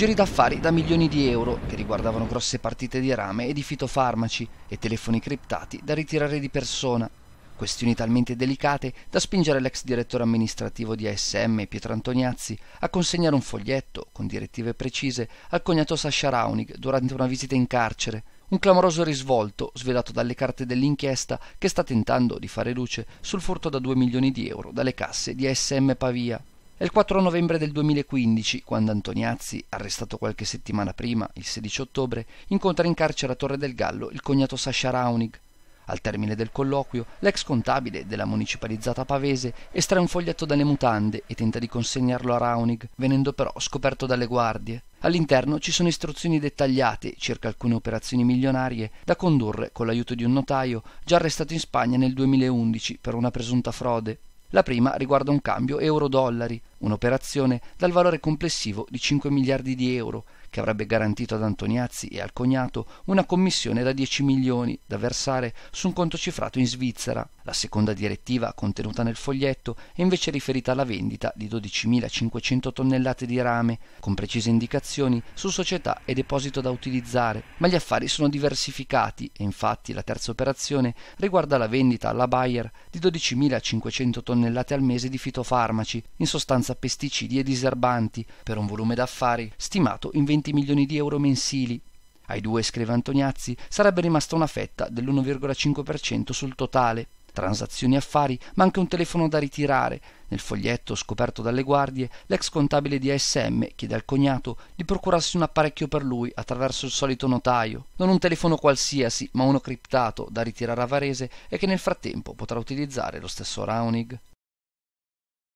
Giri d'affari da milioni di euro che riguardavano grosse partite di rame e di fitofarmaci e telefoni criptati da ritirare di persona. Questioni talmente delicate da spingere l'ex direttore amministrativo di ASM Pietro Antoniazzi a consegnare un foglietto con direttive precise al cognato Sasha Raunig durante una visita in carcere, un clamoroso risvolto svelato dalle carte dell'inchiesta che sta tentando di fare luce sul furto da 2 milioni di euro dalle casse di ASM Pavia. È il 4 novembre del 2015 quando Antoniazzi, arrestato qualche settimana prima, il 16 ottobre, incontra in carcere a Torre del Gallo il cognato Sascha Raunig. Al termine del colloquio, l'ex contabile della municipalizzata Pavese estrae un foglietto dalle mutande e tenta di consegnarlo a Raunig, venendo però scoperto dalle guardie. All'interno ci sono istruzioni dettagliate circa alcune operazioni milionarie da condurre con l'aiuto di un notaio già arrestato in Spagna nel 2011 per una presunta frode. La prima riguarda un cambio euro-dollari, un'operazione dal valore complessivo di 5 miliardi di euro, che avrebbe garantito ad Antoniazzi e al cognato una commissione da 10 milioni da versare su un conto cifrato in Svizzera, la seconda direttiva contenuta nel foglietto è invece riferita alla vendita di 12.500 tonnellate di rame, con precise indicazioni su società e deposito da utilizzare, ma gli affari sono diversificati e infatti la terza operazione riguarda la vendita alla Bayer di 12.500 tonnellate al mese di fitofarmaci, in sostanza pesticidi e diserbanti, per un volume d'affari stimato in 20 milioni di euro mensili, ai due, scrive Antoniazzi, sarebbe rimasta una fetta dell'1,5% sul totale transazioni affari, ma anche un telefono da ritirare. Nel foglietto scoperto dalle guardie, l'ex contabile di ASM chiede al cognato di procurarsi un apparecchio per lui attraverso il solito notaio. Non un telefono qualsiasi, ma uno criptato da ritirare a Varese e che nel frattempo potrà utilizzare lo stesso Raunig.